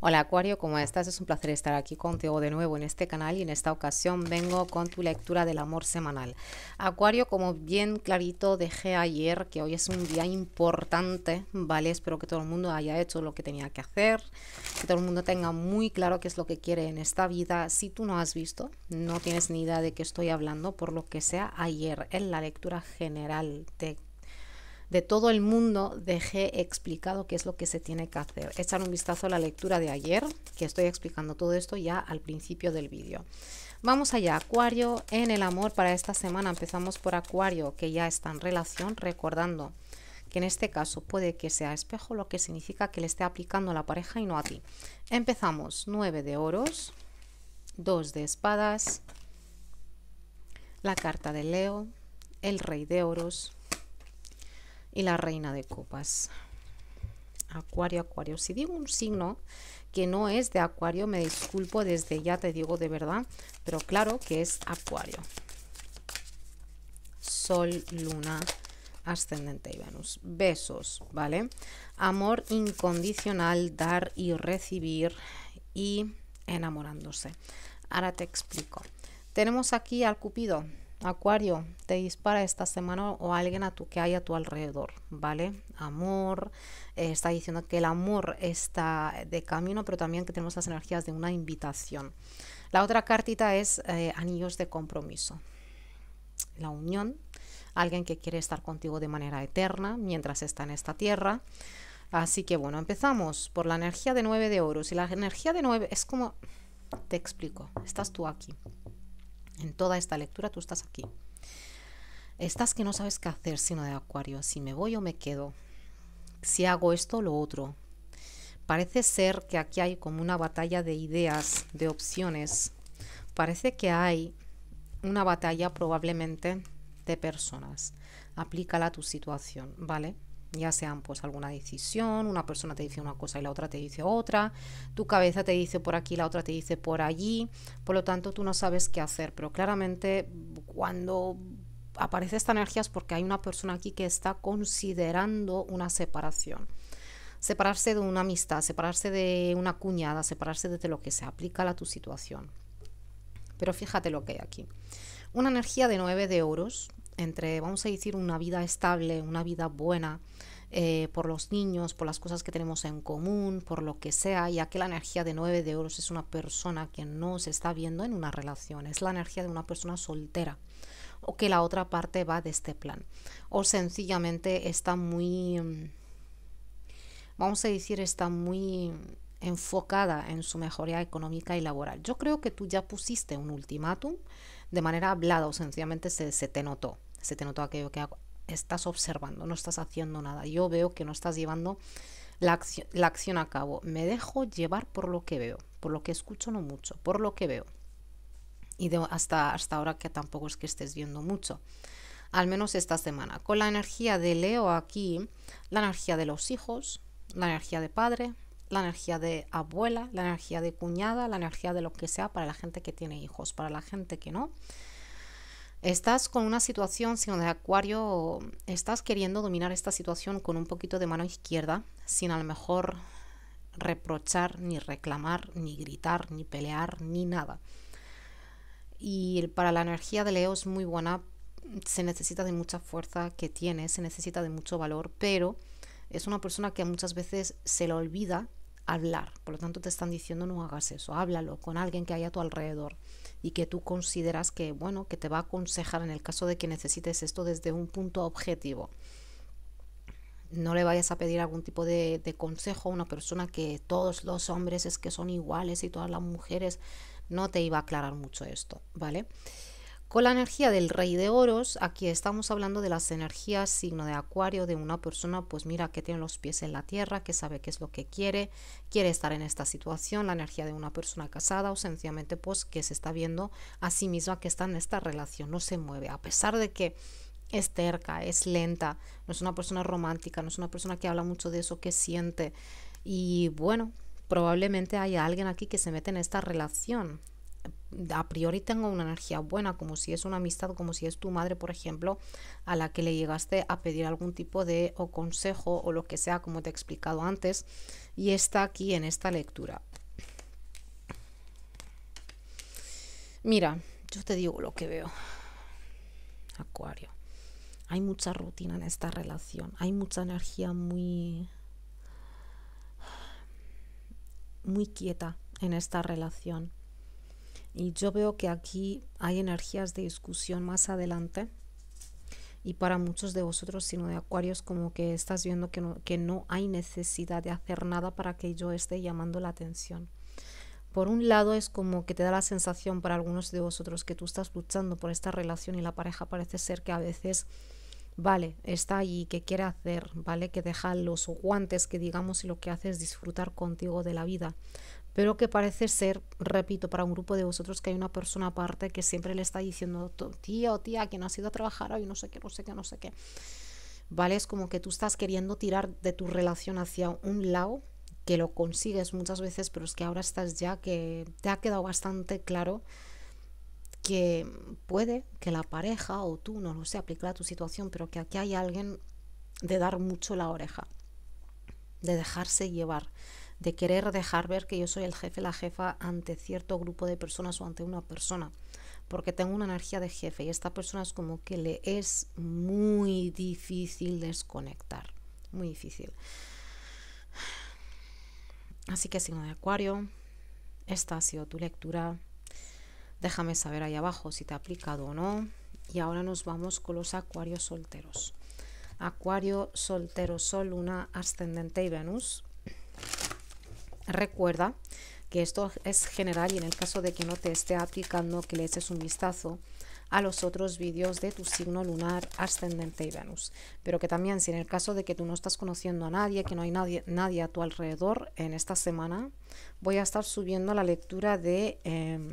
Hola Acuario, ¿cómo estás? Es un placer estar aquí contigo de nuevo en este canal y en esta ocasión vengo con tu lectura del amor semanal. Acuario, como bien clarito dejé ayer que hoy es un día importante, ¿vale? Espero que todo el mundo haya hecho lo que tenía que hacer, que todo el mundo tenga muy claro qué es lo que quiere en esta vida. Si tú no has visto, no tienes ni idea de qué estoy hablando, por lo que sea ayer en la lectura general de de todo el mundo dejé explicado qué es lo que se tiene que hacer. Echar un vistazo a la lectura de ayer, que estoy explicando todo esto ya al principio del vídeo. Vamos allá, Acuario en el amor para esta semana. Empezamos por Acuario, que ya está en relación, recordando que en este caso puede que sea espejo, lo que significa que le esté aplicando a la pareja y no a ti. Empezamos 9 de oros, 2 de espadas, la carta de Leo, el rey de oros, y la reina de copas. Acuario, Acuario. Si digo un signo que no es de Acuario, me disculpo desde ya, te digo de verdad, pero claro que es Acuario. Sol, Luna, ascendente y Venus. Besos, ¿vale? Amor incondicional, dar y recibir y enamorándose. Ahora te explico. Tenemos aquí al Cupido, Acuario, te dispara esta semana o alguien a tu que hay a tu alrededor, ¿vale? Amor, eh, está diciendo que el amor está de camino, pero también que tenemos las energías de una invitación. La otra cartita es eh, anillos de compromiso. La unión, alguien que quiere estar contigo de manera eterna mientras está en esta tierra. Así que bueno, empezamos por la energía de 9 de oros. Y la energía de 9 es como, te explico, estás tú aquí. En toda esta lectura tú estás aquí. Estás que no sabes qué hacer sino de acuario, si me voy o me quedo, si hago esto o lo otro. Parece ser que aquí hay como una batalla de ideas, de opciones. Parece que hay una batalla probablemente de personas. Aplícala a tu situación, ¿vale? ya sean pues alguna decisión, una persona te dice una cosa y la otra te dice otra, tu cabeza te dice por aquí, la otra te dice por allí, por lo tanto tú no sabes qué hacer, pero claramente cuando aparece esta energía es porque hay una persona aquí que está considerando una separación. Separarse de una amistad, separarse de una cuñada, separarse de lo que se aplica a tu situación. Pero fíjate lo que hay aquí. Una energía de 9 de oros entre, vamos a decir, una vida estable, una vida buena, eh, por los niños, por las cosas que tenemos en común, por lo que sea, ya que la energía de 9 de oros es una persona que no se está viendo en una relación, es la energía de una persona soltera o que la otra parte va de este plan o sencillamente está muy, mm, vamos a decir, está muy enfocada en su mejoría económica y laboral. Yo creo que tú ya pusiste un ultimátum de manera hablada o sencillamente se, se te notó se te notó aquello que estás observando, no estás haciendo nada. Yo veo que no estás llevando la acción, a cabo. Me dejo llevar por lo que veo, por lo que escucho no mucho, por lo que veo. Y hasta, hasta ahora que tampoco es que estés viendo mucho al menos esta semana. Con la energía de Leo aquí, la energía de los hijos, la energía de padre, la energía de abuela, la energía de cuñada, la energía de lo que sea para la gente que tiene hijos, para la gente que no. Estás con una situación, sino de Acuario, estás queriendo dominar esta situación con un poquito de mano izquierda, sin a lo mejor reprochar, ni reclamar, ni gritar, ni pelear, ni nada. Y para la energía de Leo es muy buena, se necesita de mucha fuerza que tiene, se necesita de mucho valor, pero es una persona que muchas veces se le olvida hablar. Por lo tanto, te están diciendo no hagas eso, háblalo con alguien que haya a tu alrededor y que tú consideras que, bueno, que te va a aconsejar en el caso de que necesites esto desde un punto objetivo. No le vayas a pedir algún tipo de, consejo a una persona que todos los hombres es que son iguales y todas las mujeres. No te iba a aclarar mucho esto, ¿vale? Con la energía del rey de oros, aquí estamos hablando de las energías signo de acuario de una persona, pues mira, que tiene los pies en la tierra, que sabe qué es lo que quiere, quiere estar en esta situación, la energía de una persona casada o sencillamente pues que se está viendo a sí misma que está en esta relación, no se mueve, a pesar de que es terca, es lenta, no es una persona romántica, no es una persona que habla mucho de eso que siente y bueno, probablemente haya alguien aquí que se mete en esta relación a priori tengo una energía buena, como si es una amistad, como si es tu madre, por ejemplo, a la que le llegaste a pedir algún tipo de o consejo o lo que sea, como te he explicado antes, y está aquí en esta lectura. Mira, yo te digo lo que veo. Acuario. Hay mucha rutina en esta relación, hay mucha energía muy muy quieta en esta relación y yo veo que aquí hay energías de discusión más adelante. Y para muchos de vosotros, sino de Acuarios, como que estás viendo que no, que no hay necesidad de hacer nada para que yo esté llamando la atención. Por un lado es como que te da la sensación para algunos de vosotros que tú estás luchando por esta relación y la pareja parece ser que a veces, vale, está ahí que quiere hacer, vale, que deja los guantes que digamos y lo que hace es disfrutar contigo de la vida pero que parece ser, repito, para un grupo de vosotros que hay una persona aparte que siempre le está diciendo, tía o tía, que no has ido a trabajar hoy, no sé qué, no sé qué, no sé qué. ¿Vale? Es como que tú estás queriendo tirar de tu relación hacia un lado, que lo consigues muchas veces, pero es que ahora estás ya que te ha quedado bastante claro que puede que la pareja o tú, no lo sé, aplicar a tu situación, pero que aquí hay alguien de dar mucho la oreja, de dejarse llevar de querer dejar ver que yo soy el jefe, la jefa ante cierto grupo de personas o ante una persona, porque tengo una energía de jefe y esta persona es como que le es muy difícil desconectar, muy difícil. Así que signo de acuario, esta ha sido tu lectura. Déjame saber ahí abajo si te ha aplicado o no. Y ahora nos vamos con los acuarios solteros. Acuario, soltero, Sol, Luna, Ascendente y Venus. Recuerda que esto es general y en el caso de que no te esté aplicando que le eches un vistazo a los otros vídeos de tu signo lunar, ascendente y Venus. Pero que también si en el caso de que tú no estás conociendo a nadie, que no hay nadie, nadie a tu alrededor en esta semana, voy a estar subiendo la lectura de... Em,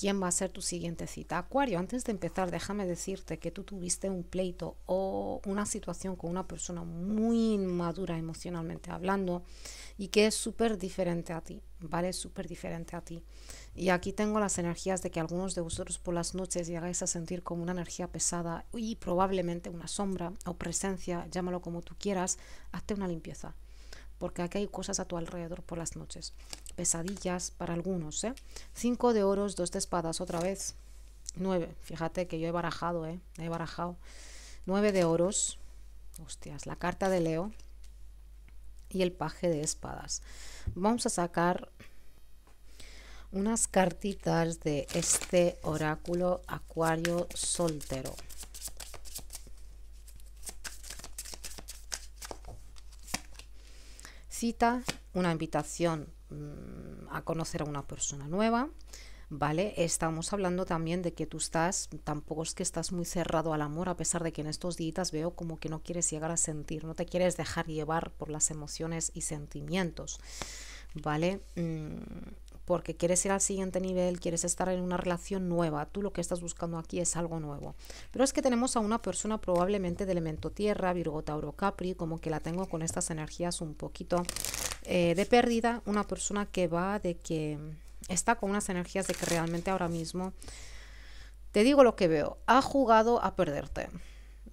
quién va a ser tu siguiente cita. Acuario, antes de empezar, déjame decirte que tú tuviste un pleito o una situación con una persona muy inmadura emocionalmente hablando y que es súper diferente a ti, ¿vale? Súper diferente a ti. Y aquí tengo las energías de que algunos de vosotros por las noches llegáis a sentir como una energía pesada y probablemente una sombra o presencia, llámalo como tú quieras, hazte una limpieza porque aquí hay cosas a tu alrededor por las noches. Pesadillas para algunos, ¿eh? Cinco de oros, dos de espadas, otra vez. Nueve, fíjate que yo he barajado, ¿eh? He barajado. Nueve de oros, hostias, la carta de Leo y el paje de espadas. Vamos a sacar unas cartitas de este oráculo acuario soltero. una invitación mm, a conocer a una persona nueva, ¿vale? Estamos hablando también de que tú estás, tampoco es que estás muy cerrado al amor, a pesar de que en estos días veo como que no quieres llegar a sentir, no te quieres dejar llevar por las emociones y sentimientos, ¿vale? Mm, porque quieres ir al siguiente nivel, quieres estar en una relación nueva, tú lo que estás buscando aquí es algo nuevo. Pero es que tenemos a una persona probablemente de elemento tierra, Virgo, Tauro, Capri, como que la tengo con estas energías un poquito eh, de pérdida, una persona que va de que está con unas energías de que realmente ahora mismo, te digo lo que veo, ha jugado a perderte,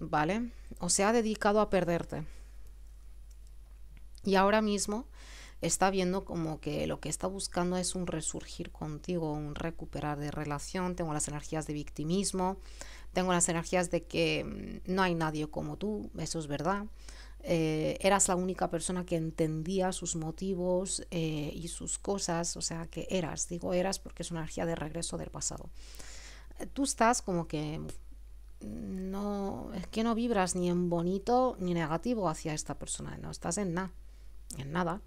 ¿vale? O se ha dedicado a perderte. Y ahora mismo está viendo como que lo que está buscando es un resurgir contigo, un recuperar de relación, tengo las energías de victimismo, tengo las energías de que mm, no hay nadie como tú, eso es verdad. Eh, eras la única persona que entendía sus motivos eh, y sus cosas, o sea que eras, digo eras porque es una energía de regreso del pasado. Eh, tú estás como que mm, no, es que no vibras ni en bonito ni negativo hacia esta persona, no estás en nada, en nada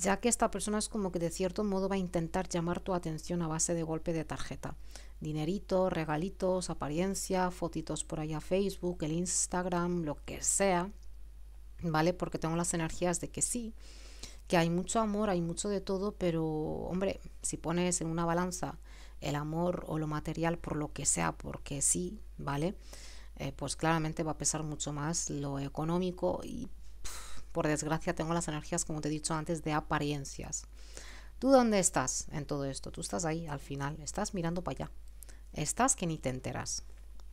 ya que esta persona es como que de cierto modo va a intentar llamar tu atención a base de golpe de tarjeta. Dinerito, regalitos, apariencia, fotitos por allá Facebook, el Instagram, lo que sea, ¿vale? Porque tengo las energías de que sí, que hay mucho amor, hay mucho de todo, pero hombre, si pones en una balanza el amor o lo material por lo que sea, porque sí, ¿vale? Eh, pues claramente va a pesar mucho más lo económico y por desgracia tengo las energías, como te he dicho antes, de apariencias. ¿Tú dónde estás en todo esto? Tú estás ahí al final, estás mirando para allá. Estás que ni te enteras.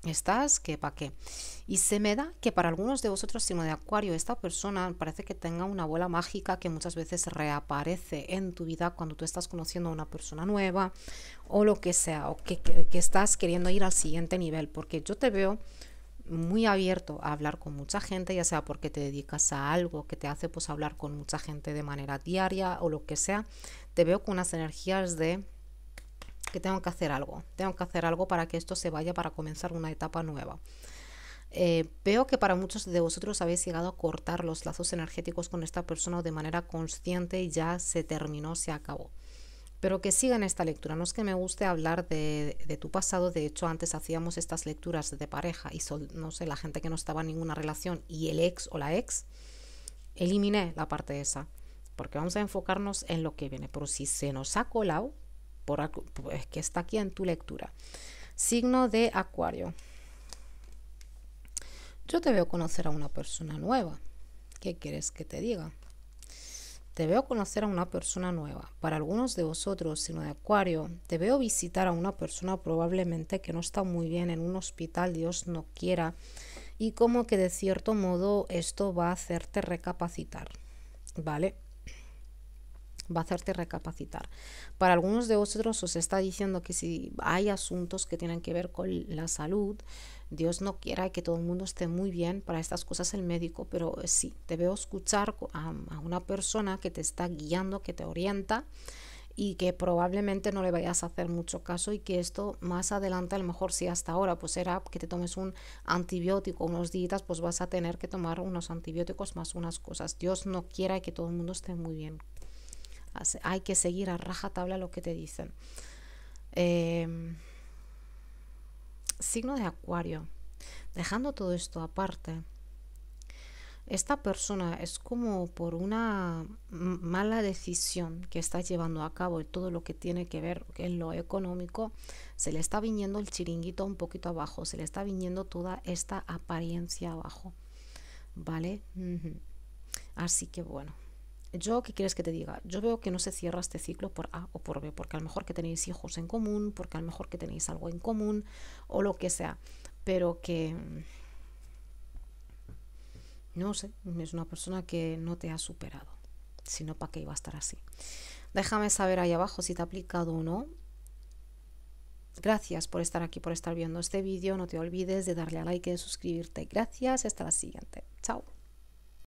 Estás que para qué. Y se me da que para algunos de vosotros, sino de Acuario, esta persona parece que tenga una abuela mágica que muchas veces reaparece en tu vida cuando tú estás conociendo a una persona nueva o lo que sea, o que estás queriendo ir al siguiente nivel. Porque yo te veo muy abierto a hablar con mucha gente, ya sea porque te dedicas a algo que te hace pues hablar con mucha gente de manera diaria o lo que sea, te veo con unas energías de que tengo que hacer algo, tengo que hacer algo para que esto se vaya para comenzar una etapa nueva. Eh, veo que para muchos de vosotros habéis llegado a cortar los lazos energéticos con esta persona de manera consciente y ya se terminó, se acabó pero que sigan esta lectura. No es que me guste hablar de, tu pasado, de hecho antes hacíamos estas lecturas de pareja y no sé, la gente que no estaba en ninguna relación y el ex o la ex, eliminé la parte esa, porque vamos a enfocarnos en lo que viene, pero si se nos ha colado, por, pues que está aquí en tu lectura. Signo de Acuario. Yo te veo conocer a una persona nueva. ¿Qué quieres que te diga? Te veo conocer a una persona nueva. Para algunos de vosotros, sino de Acuario, te veo visitar a una persona probablemente que no está muy bien en un hospital, Dios no quiera, y como que de cierto modo esto va a hacerte recapacitar, ¿vale? va a hacerte recapacitar. Para algunos de vosotros os está diciendo que si hay asuntos que tienen que ver con la salud, Dios no quiera que todo el mundo esté muy bien para estas cosas el médico, pero eh, sí, te veo escuchar a, una persona que te está guiando, que te orienta y que probablemente no le vayas a hacer mucho caso y que esto más adelante, a lo mejor si hasta ahora pues era que te tomes un antibiótico, unos días, pues vas a tener que tomar unos antibióticos más unas cosas. Dios no quiera que todo el mundo esté muy bien. Hay que seguir a rajatabla lo que te dicen. Em, signo de Acuario. Dejando todo esto aparte, esta persona es como por una mala decisión que está llevando a cabo y todo lo que tiene que ver en lo económico, se le está viniendo el chiringuito un poquito abajo, se le está viniendo toda esta apariencia abajo. ¿Vale? Así que bueno, yo, ¿qué quieres que te diga? Yo veo que no se cierra este ciclo por A o por B, porque a lo mejor que tenéis hijos en común, porque a lo mejor que tenéis algo en común o lo que sea, pero que... Mm, no sé, es una persona que no te ha superado, si no, ¿para qué iba a estar así? Déjame saber ahí abajo si te ha aplicado o no. Gracias por estar aquí, por estar viendo este vídeo. No te olvides de darle a like y de suscribirte. Gracias hasta la siguiente. Chao.